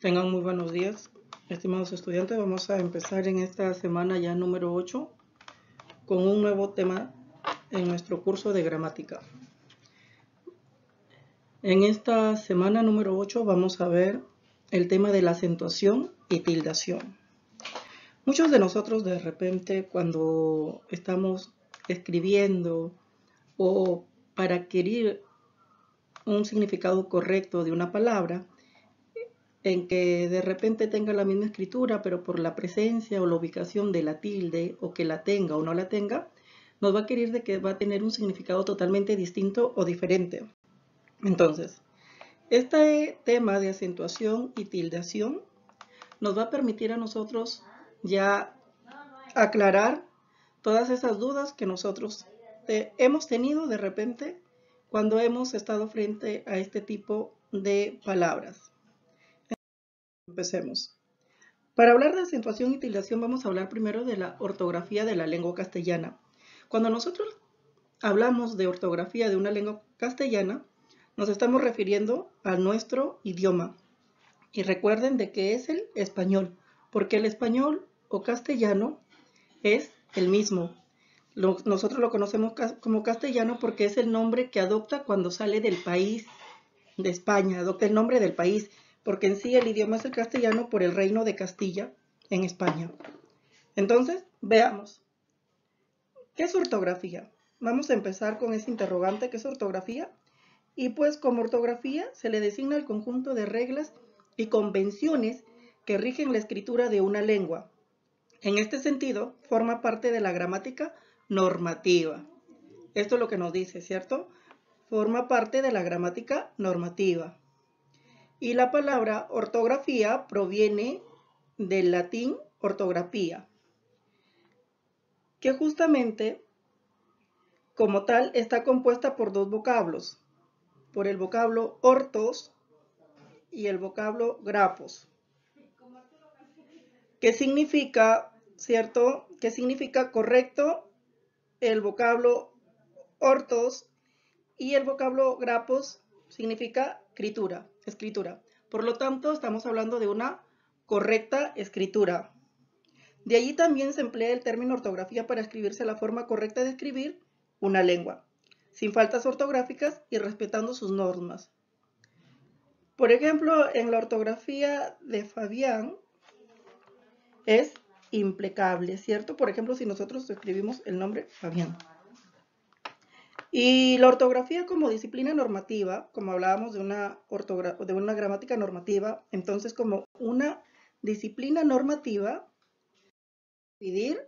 Tengan muy buenos días, estimados estudiantes. Vamos a empezar en esta semana ya número 8 con un nuevo tema en nuestro curso de gramática. En esta semana número 8 vamos a ver el tema de la acentuación y tildación. Muchos de nosotros de repente cuando estamos escribiendo o para adquirir un significado correcto de una palabra, en que de repente tenga la misma escritura, pero por la presencia o la ubicación de la tilde, o que la tenga o no la tenga, nos va a querer de que va a tener un significado totalmente distinto o diferente. Entonces, este tema de acentuación y tildeación nos va a permitir a nosotros ya aclarar todas esas dudas que nosotros hemos tenido de repente cuando hemos estado frente a este tipo de palabras. Empecemos. Para hablar de acentuación y tildación vamos a hablar primero de la ortografía de la lengua castellana. Cuando nosotros hablamos de ortografía de una lengua castellana, nos estamos refiriendo a nuestro idioma. Y recuerden de que es el español, porque el español o castellano es el mismo. nosotros lo conocemos como castellano porque es el nombre que adopta cuando sale del país de España, adopta el nombre del país porque en sí el idioma es el castellano por el reino de Castilla en España. Entonces, veamos. ¿Qué es ortografía? Vamos a empezar con ese interrogante, ¿qué es ortografía? Y pues como ortografía se le designa el conjunto de reglas y convenciones que rigen la escritura de una lengua. En este sentido, forma parte de la gramática normativa. Esto es lo que nos dice, ¿cierto? Forma parte de la gramática normativa. Y la palabra ortografía proviene del latín ortografía, que justamente como tal está compuesta por dos vocablos, por el vocablo ortos y el vocablo grapos, ¿Qué significa, ¿cierto? Que significa correcto el vocablo ortos y el vocablo grapos significa escritura, escritura. Por lo tanto, estamos hablando de una correcta escritura. De allí también se emplea el término ortografía para escribirse la forma correcta de escribir una lengua, sin faltas ortográficas y respetando sus normas. Por ejemplo, en la ortografía de Fabián es implacable, ¿cierto? Por ejemplo, si nosotros escribimos el nombre Fabián. Y la ortografía como disciplina normativa, como hablábamos de una, de una gramática normativa, entonces como una disciplina normativa, dividir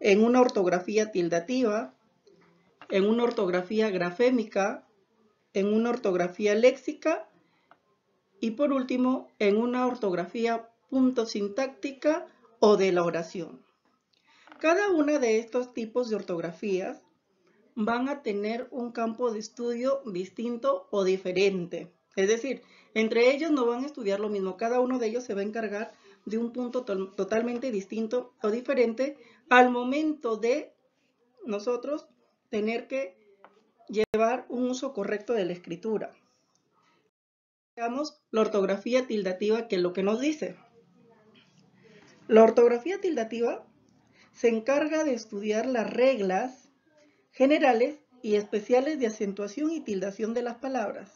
en una ortografía tildativa, en una ortografía grafémica, en una ortografía léxica y por último en una ortografía punto sintáctica o de la oración. Cada una de estos tipos de ortografías van a tener un campo de estudio distinto o diferente. Es decir, entre ellos no van a estudiar lo mismo. Cada uno de ellos se va a encargar de un punto totalmente distinto o diferente al momento de nosotros tener que llevar un uso correcto de la escritura. Veamos la ortografía tildativa, que es lo que nos dice. La ortografía tildativa se encarga de estudiar las reglas generales y especiales de acentuación y tildación de las palabras.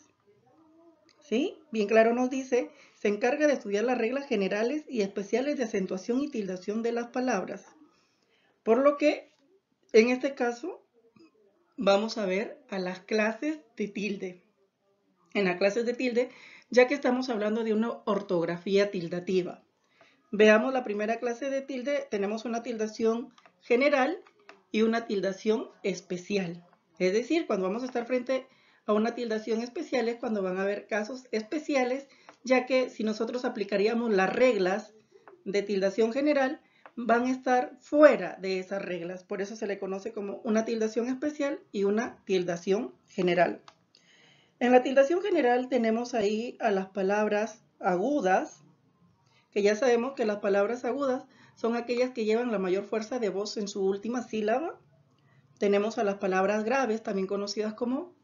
¿Sí? Bien claro nos dice, se encarga de estudiar las reglas generales y especiales de acentuación y tildación de las palabras. Por lo que, en este caso, vamos a ver a las clases de tilde. En las clases de tilde, ya que estamos hablando de una ortografía tildativa. Veamos la primera clase de tilde, tenemos una tildación general y una tildación especial. Es decir, cuando vamos a estar frente a una tildación especial es cuando van a haber casos especiales, ya que si nosotros aplicaríamos las reglas de tildación general, van a estar fuera de esas reglas. Por eso se le conoce como una tildación especial y una tildación general. En la tildación general tenemos ahí a las palabras agudas, que ya sabemos que las palabras agudas son aquellas que llevan la mayor fuerza de voz en su última sílaba. Tenemos a las palabras graves, también conocidas como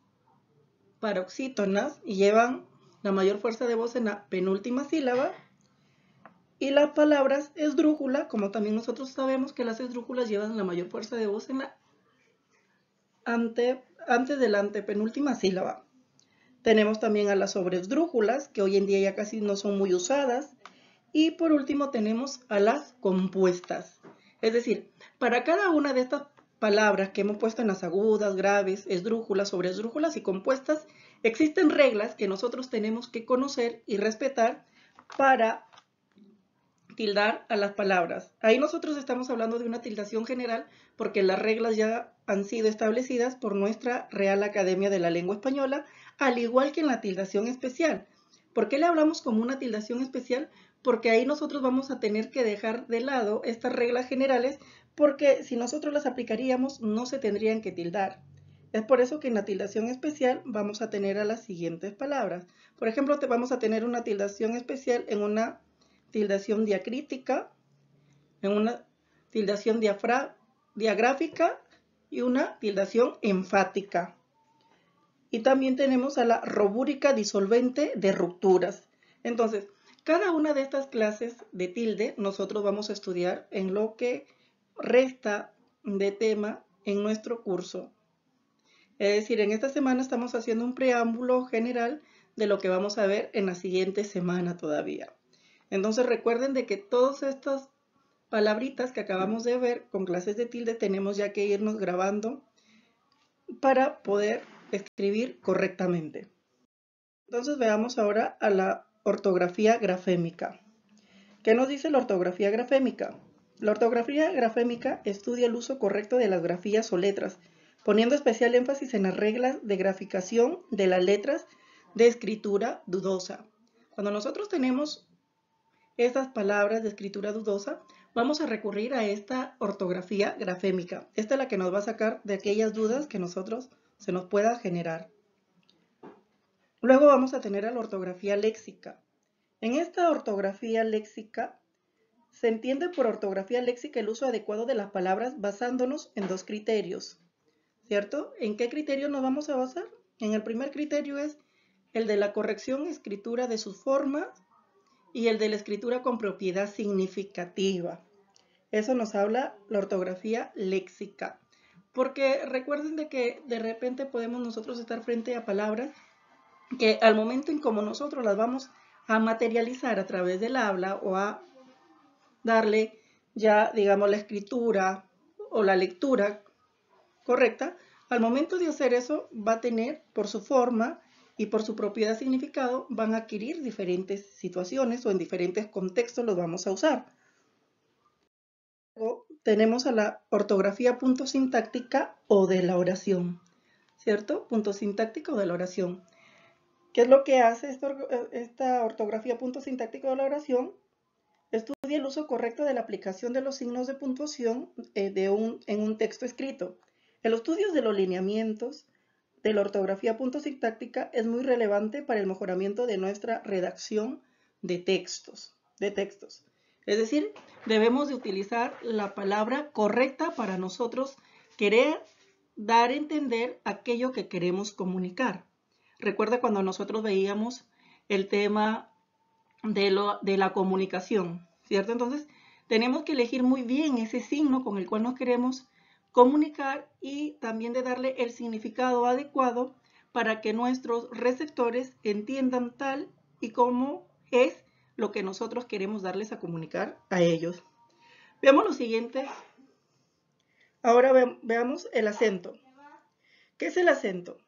paroxítonas, y llevan la mayor fuerza de voz en la penúltima sílaba. Y las palabras esdrújula, como también nosotros sabemos que las esdrújulas llevan la mayor fuerza de voz en la ante, antes delante penúltima antepenúltima sílaba. Tenemos también a las sobresdrújulas, que hoy en día ya casi no son muy usadas, y por último tenemos a las compuestas. Es decir, para cada una de estas palabras que hemos puesto en las agudas, graves, esdrújulas, sobreesdrújulas y compuestas, existen reglas que nosotros tenemos que conocer y respetar para tildar a las palabras. Ahí nosotros estamos hablando de una tildación general porque las reglas ya han sido establecidas por nuestra Real Academia de la Lengua Española, al igual que en la tildación especial. ¿Por qué le hablamos como una tildación especial? porque ahí nosotros vamos a tener que dejar de lado estas reglas generales porque si nosotros las aplicaríamos no se tendrían que tildar. Es por eso que en la tildación especial vamos a tener a las siguientes palabras. Por ejemplo, vamos a tener una tildación especial en una tildación diacrítica, en una tildación diagráfica y una tildación enfática. Y también tenemos a la robúrica disolvente de rupturas. Entonces, cada una de estas clases de tilde nosotros vamos a estudiar en lo que resta de tema en nuestro curso. Es decir, en esta semana estamos haciendo un preámbulo general de lo que vamos a ver en la siguiente semana todavía. Entonces recuerden de que todas estas palabritas que acabamos de ver con clases de tilde tenemos ya que irnos grabando para poder escribir correctamente. Entonces veamos ahora a la ortografía grafémica. ¿Qué nos dice la ortografía grafémica? La ortografía grafémica estudia el uso correcto de las grafías o letras, poniendo especial énfasis en las reglas de graficación de las letras de escritura dudosa. Cuando nosotros tenemos estas palabras de escritura dudosa, vamos a recurrir a esta ortografía grafémica. Esta es la que nos va a sacar de aquellas dudas que nosotros se nos pueda generar. Luego vamos a tener a la ortografía léxica. En esta ortografía léxica se entiende por ortografía léxica el uso adecuado de las palabras basándonos en dos criterios, ¿cierto? ¿En qué criterio nos vamos a basar? En el primer criterio es el de la corrección escritura de sus formas y el de la escritura con propiedad significativa. Eso nos habla la ortografía léxica. Porque recuerden de que de repente podemos nosotros estar frente a palabras que al momento en como nosotros las vamos a materializar a través del habla o a darle ya, digamos, la escritura o la lectura correcta, al momento de hacer eso va a tener por su forma y por su propiedad significado van a adquirir diferentes situaciones o en diferentes contextos los vamos a usar. tenemos a la ortografía punto sintáctica o de la oración, ¿cierto? Punto sintáctico de la oración. ¿Qué es lo que hace eh, esta ortografía punto sintáctico de la oración? Estudia el uso correcto de la aplicación de los signos de puntuación eh, en un texto escrito. El estudio de los lineamientos de la ortografía punto sintáctica es muy relevante para el mejoramiento de nuestra redacción de textos. De textos. Es decir, debemos de utilizar la palabra correcta para nosotros querer dar a entender aquello que queremos comunicar. Recuerda cuando nosotros veíamos el tema de, lo, de la comunicación, ¿cierto? Entonces, tenemos que elegir muy bien ese signo con el cual nos queremos comunicar y también de darle el significado adecuado para que nuestros receptores entiendan tal y como es lo que nosotros queremos darles a comunicar a ellos. Veamos lo siguiente. Ahora veamos el acento. ¿Qué es el acento?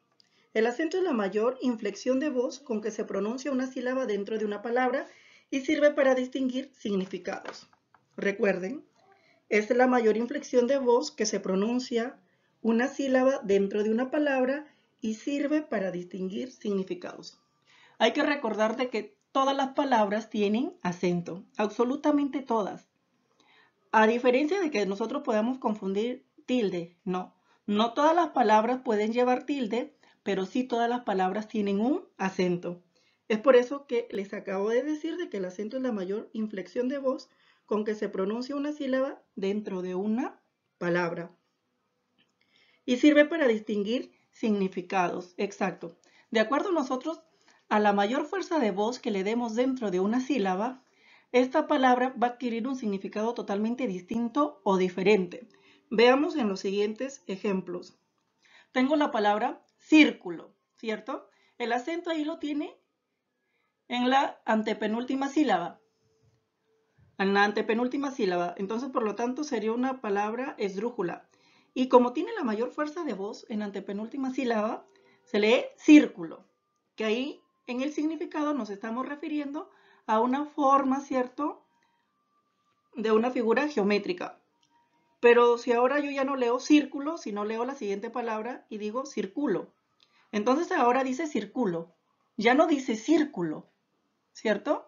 El acento es la mayor inflexión de voz con que se pronuncia una sílaba dentro de una palabra y sirve para distinguir significados. Recuerden, es la mayor inflexión de voz que se pronuncia una sílaba dentro de una palabra y sirve para distinguir significados. Hay que recordar que todas las palabras tienen acento, absolutamente todas. A diferencia de que nosotros podamos confundir tilde, no. No todas las palabras pueden llevar tilde pero sí todas las palabras tienen un acento. Es por eso que les acabo de decir de que el acento es la mayor inflexión de voz con que se pronuncia una sílaba dentro de una palabra. Y sirve para distinguir significados. Exacto. De acuerdo a nosotros, a la mayor fuerza de voz que le demos dentro de una sílaba, esta palabra va a adquirir un significado totalmente distinto o diferente. Veamos en los siguientes ejemplos. Tengo la palabra círculo, ¿cierto? El acento ahí lo tiene en la antepenúltima sílaba. En la antepenúltima sílaba. Entonces, por lo tanto, sería una palabra esdrújula. Y como tiene la mayor fuerza de voz en antepenúltima sílaba, se lee círculo, que ahí en el significado nos estamos refiriendo a una forma, ¿cierto? De una figura geométrica. Pero si ahora yo ya no leo círculo, sino leo la siguiente palabra y digo círculo. Entonces ahora dice circulo, ya no dice círculo, ¿cierto?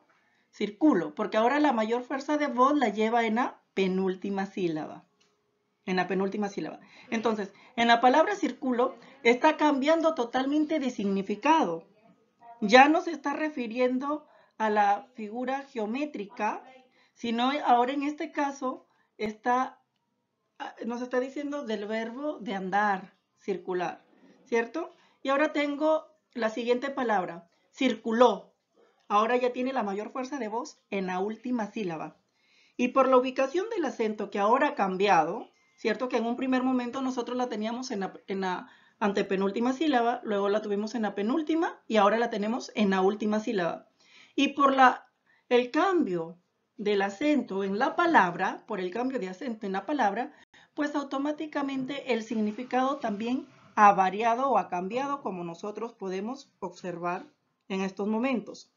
Círculo, porque ahora la mayor fuerza de voz la lleva en la penúltima sílaba. En la penúltima sílaba. Entonces, en la palabra círculo está cambiando totalmente de significado. Ya no se está refiriendo a la figura geométrica, sino ahora en este caso está, ah, nos está diciendo del verbo de andar, circular, ¿cierto? Y ahora tengo la siguiente palabra, circuló. Ahora ya tiene la mayor fuerza de voz en la última sílaba. Y por la ubicación del acento que ahora ha cambiado, ¿cierto? Que en un primer momento nosotros la teníamos en la, antepenúltima sílaba, luego la tuvimos en la penúltima y ahora la tenemos en la última sílaba. Y por la, el cambio del acento en la palabra, por el cambio de acento en la palabra, pues automáticamente el significado también ha variado o ha cambiado como nosotros podemos observar en estos momentos.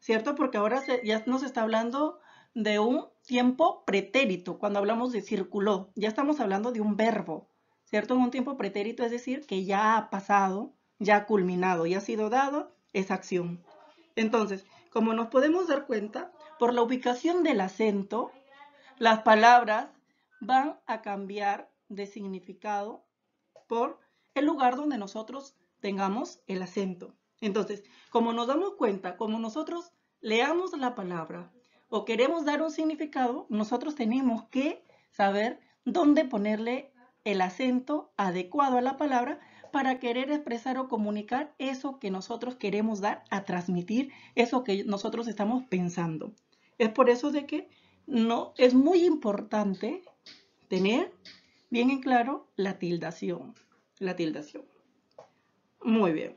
¿Cierto? Porque ahora ya nos está hablando de un tiempo pretérito cuando hablamos de circuló. Ya estamos hablando de un verbo, ¿cierto? En un tiempo pretérito es decir que ya ha pasado, ya ha culminado, ya ha sido dado esa acción. Entonces, como nos podemos dar cuenta, por la ubicación del acento, las palabras van a cambiar de significado por el lugar donde nosotros tengamos el acento. Entonces, como nos damos cuenta, como nosotros leamos la palabra o queremos dar un significado, nosotros tenemos que saber dónde ponerle el acento adecuado a la palabra para querer expresar o comunicar eso que nosotros queremos dar a transmitir, eso que nosotros estamos pensando. Es por eso de que no es muy importante tener bien en claro la tildación la tildación. Muy bien.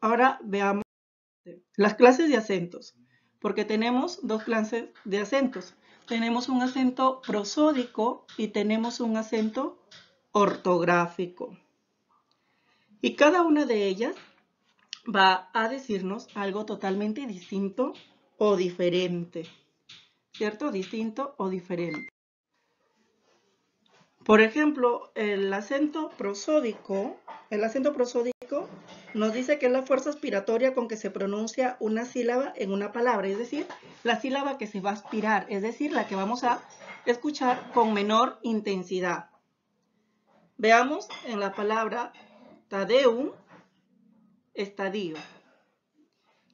Ahora veamos las clases de acentos, porque tenemos dos clases de acentos. Tenemos un acento prosódico y tenemos un acento ortográfico. Y cada una de ellas va a decirnos algo totalmente distinto o diferente. ¿Cierto? Distinto o diferente. Por ejemplo, el acento prosódico, el acento prosódico nos dice que es la fuerza aspiratoria con que se pronuncia una sílaba en una palabra, es decir, la sílaba que se va a aspirar, es decir, la que vamos a escuchar con menor intensidad. Veamos en la palabra tadeum, estadio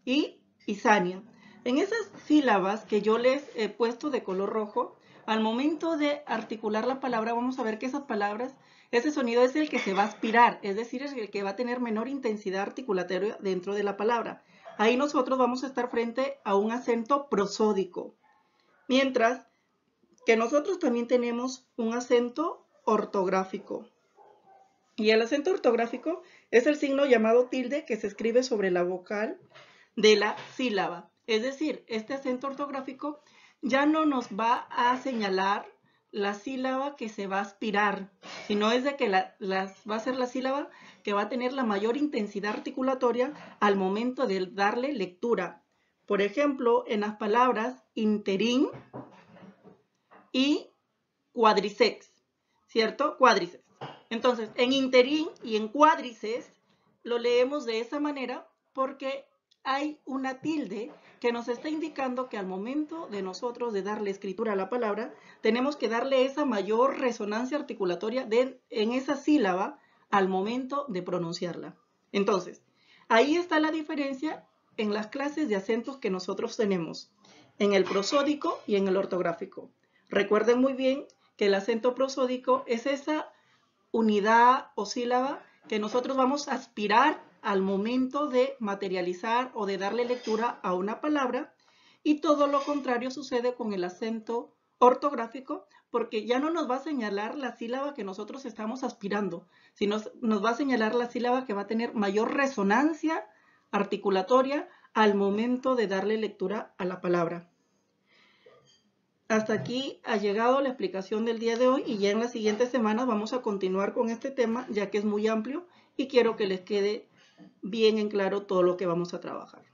y isania. En esas sílabas que yo les he puesto de color rojo, al momento de articular la palabra, vamos a ver que esas palabras, ese sonido es el que se va a aspirar, es decir, es el que va a tener menor intensidad articulatoria dentro de la palabra. Ahí nosotros vamos a estar frente a un acento prosódico. Mientras que nosotros también tenemos un acento ortográfico. Y el acento ortográfico es el signo llamado tilde que se escribe sobre la vocal de la sílaba. Es decir, este acento ortográfico ya no nos va a señalar la sílaba que se va a aspirar, sino es de que la, va a ser la sílaba que va a tener la mayor intensidad articulatoria al momento de darle lectura. Por ejemplo, en las palabras interín y cuadriceps, ¿cierto? Cuádriceps. Entonces, en interín y en cuádriceps lo leemos de esa manera porque hay una tilde que nos está indicando que al momento de nosotros de darle escritura a la palabra, tenemos que darle esa mayor resonancia articulatoria en esa sílaba al momento de pronunciarla. Entonces, ahí está la diferencia en las clases de acentos que nosotros tenemos, en el prosódico y en el ortográfico. Recuerden muy bien que el acento prosódico es esa unidad o sílaba que nosotros vamos a aspirar al momento de materializar o de darle lectura a una palabra y todo lo contrario sucede con el acento ortográfico porque ya no nos va a señalar la sílaba que nosotros estamos aspirando, sino nos va a señalar la sílaba que va a tener mayor resonancia articulatoria al momento de darle lectura a la palabra. Hasta aquí ha llegado la explicación del día de hoy y ya en las siguientes semanas vamos a continuar con este tema ya que es muy amplio y quiero que les quede bien en claro todo lo que vamos a trabajar.